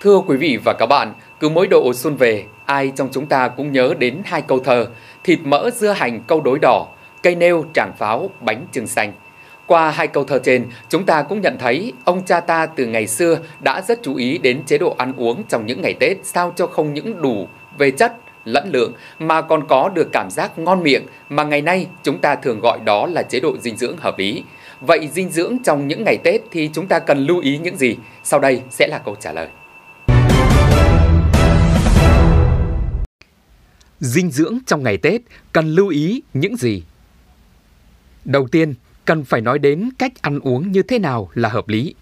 Thưa quý vị và các bạn, cứ mỗi độ xuân về, ai trong chúng ta cũng nhớ đến hai câu thơ Thịt mỡ dưa hành câu đối đỏ, cây nêu tràng pháo bánh trưng xanh. Qua hai câu thơ trên, chúng ta cũng nhận thấy ông cha ta từ ngày xưa đã rất chú ý đến chế độ ăn uống trong những ngày Tết sao cho không những đủ về chất lẫn lượng mà còn có được cảm giác ngon miệng mà ngày nay chúng ta thường gọi đó là chế độ dinh dưỡng hợp lý. Vậy dinh dưỡng trong những ngày Tết thì chúng ta cần lưu ý những gì? Sau đây sẽ là câu trả lời. dinh dưỡng trong ngày Tết cần lưu ý những gì? Đầu tiên, cần phải nói đến cách ăn uống như thế nào là hợp lý.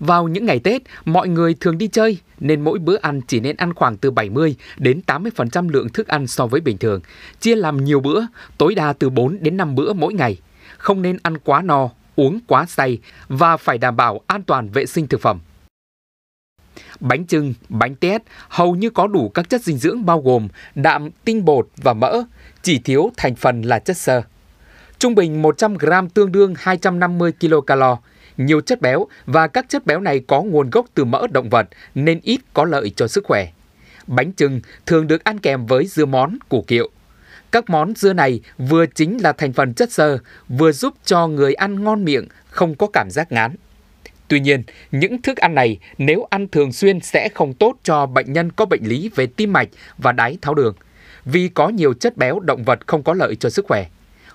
Vào những ngày Tết, mọi người thường đi chơi nên mỗi bữa ăn chỉ nên ăn khoảng từ 70 đến 80% lượng thức ăn so với bình thường, chia làm nhiều bữa, tối đa từ 4 đến 5 bữa mỗi ngày. Không nên ăn quá no, uống quá say và phải đảm bảo an toàn vệ sinh thực phẩm. Bánh trưng, bánh tét hầu như có đủ các chất dinh dưỡng bao gồm đạm, tinh bột và mỡ, chỉ thiếu thành phần là chất xơ. Trung bình 100 g tương đương 250 kcal, nhiều chất béo và các chất béo này có nguồn gốc từ mỡ động vật nên ít có lợi cho sức khỏe. Bánh trưng thường được ăn kèm với dưa món, củ kiệu. Các món dưa này vừa chính là thành phần chất xơ, vừa giúp cho người ăn ngon miệng, không có cảm giác ngán. Tuy nhiên, những thức ăn này nếu ăn thường xuyên sẽ không tốt cho bệnh nhân có bệnh lý về tim mạch và đái tháo đường, vì có nhiều chất béo động vật không có lợi cho sức khỏe.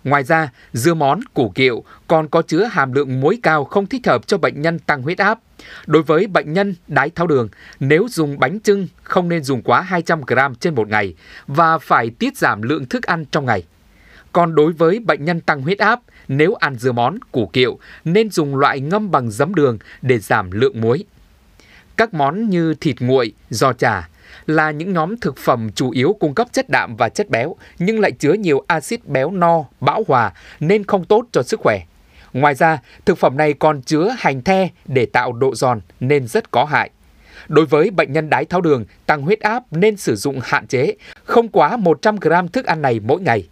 Ngoài ra, dưa món, củ kiệu còn có chứa hàm lượng muối cao không thích hợp cho bệnh nhân tăng huyết áp. Đối với bệnh nhân đái tháo đường, nếu dùng bánh trưng không nên dùng quá 200 g trên một ngày và phải tiết giảm lượng thức ăn trong ngày. Còn đối với bệnh nhân tăng huyết áp nếu ăn dưa món, củ kiệu nên dùng loại ngâm bằng giấm đường để giảm lượng muối. Các món như thịt nguội, giò chả là những nhóm thực phẩm chủ yếu cung cấp chất đạm và chất béo nhưng lại chứa nhiều axit béo no, bão hòa nên không tốt cho sức khỏe. Ngoài ra, thực phẩm này còn chứa hành the để tạo độ giòn nên rất có hại. Đối với bệnh nhân đái tháo đường, tăng huyết áp nên sử dụng hạn chế, không quá 100 g thức ăn này mỗi ngày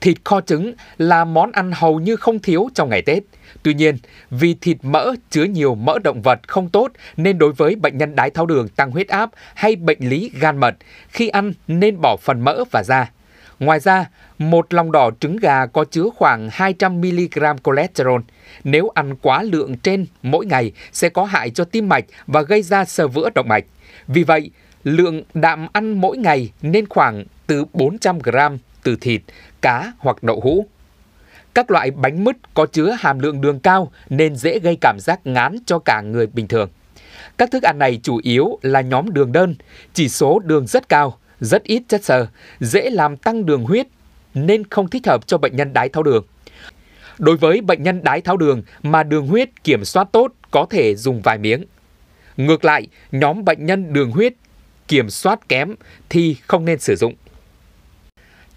thịt kho trứng là món ăn hầu như không thiếu trong ngày Tết. Tuy nhiên, vì thịt mỡ chứa nhiều mỡ động vật không tốt nên đối với bệnh nhân đái tháo đường tăng huyết áp hay bệnh lý gan mật, khi ăn nên bỏ phần mỡ và da. Ngoài ra, một lòng đỏ trứng gà có chứa khoảng 200mg cholesterol. Nếu ăn quá lượng trên mỗi ngày sẽ có hại cho tim mạch và gây ra sơ vữa động mạch. Vì vậy, lượng đạm ăn mỗi ngày nên khoảng từ 400 gram từ thịt, cá hoặc đậu hũ. Các loại bánh mứt có chứa hàm lượng đường cao nên dễ gây cảm giác ngán cho cả người bình thường. Các thức ăn này chủ yếu là nhóm đường đơn, chỉ số đường rất cao, rất ít chất xơ, dễ làm tăng đường huyết nên không thích hợp cho bệnh nhân đái tháo đường. Đối với bệnh nhân đái tháo đường mà đường huyết kiểm soát tốt có thể dùng vài miếng. Ngược lại, nhóm bệnh nhân đường huyết kiểm soát kém thì không nên sử dụng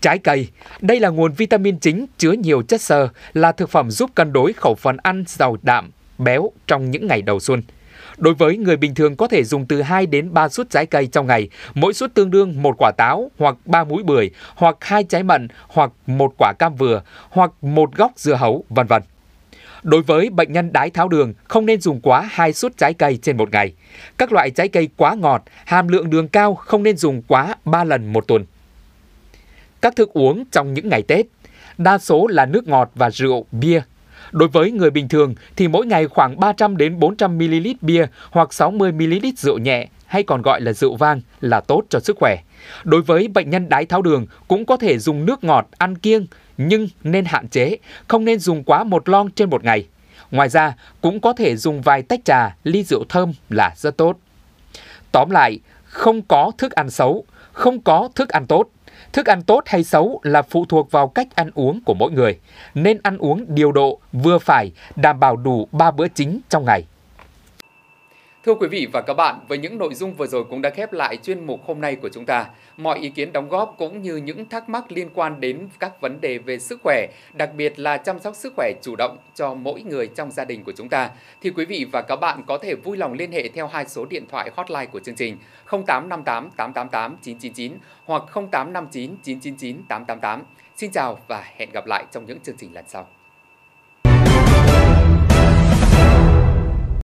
trái cây. Đây là nguồn vitamin chính chứa nhiều chất xơ, là thực phẩm giúp cân đối khẩu phần ăn giàu đạm, béo trong những ngày đầu xuân. Đối với người bình thường có thể dùng từ 2 đến 3 suất trái cây trong ngày, mỗi suất tương đương một quả táo hoặc 3 múi bưởi, hoặc hai trái mận, hoặc một quả cam vừa, hoặc một góc dưa hấu, vân vân. Đối với bệnh nhân đái tháo đường, không nên dùng quá hai suất trái cây trên một ngày. Các loại trái cây quá ngọt, hàm lượng đường cao không nên dùng quá 3 lần một tuần. Các thức uống trong những ngày Tết, đa số là nước ngọt và rượu, bia. Đối với người bình thường thì mỗi ngày khoảng 300 đến 400 ml bia hoặc 60 ml rượu nhẹ hay còn gọi là rượu vang là tốt cho sức khỏe. Đối với bệnh nhân đái tháo đường cũng có thể dùng nước ngọt ăn kiêng nhưng nên hạn chế, không nên dùng quá một lon trên một ngày. Ngoài ra, cũng có thể dùng vài tách trà, ly rượu thơm là rất tốt. Tóm lại, không có thức ăn xấu, không có thức ăn tốt, Thức ăn tốt hay xấu là phụ thuộc vào cách ăn uống của mỗi người, nên ăn uống điều độ, vừa phải, đảm bảo đủ 3 bữa chính trong ngày. Thưa quý vị và các bạn, với những nội dung vừa rồi cũng đã khép lại chuyên mục hôm nay của chúng ta. Mọi ý kiến đóng góp cũng như những thắc mắc liên quan đến các vấn đề về sức khỏe, đặc biệt là chăm sóc sức khỏe chủ động cho mỗi người trong gia đình của chúng ta, thì quý vị và các bạn có thể vui lòng liên hệ theo hai số điện thoại hotline của chương trình 0858 888 999 hoặc 0859 999 888. Xin chào và hẹn gặp lại trong những chương trình lần sau.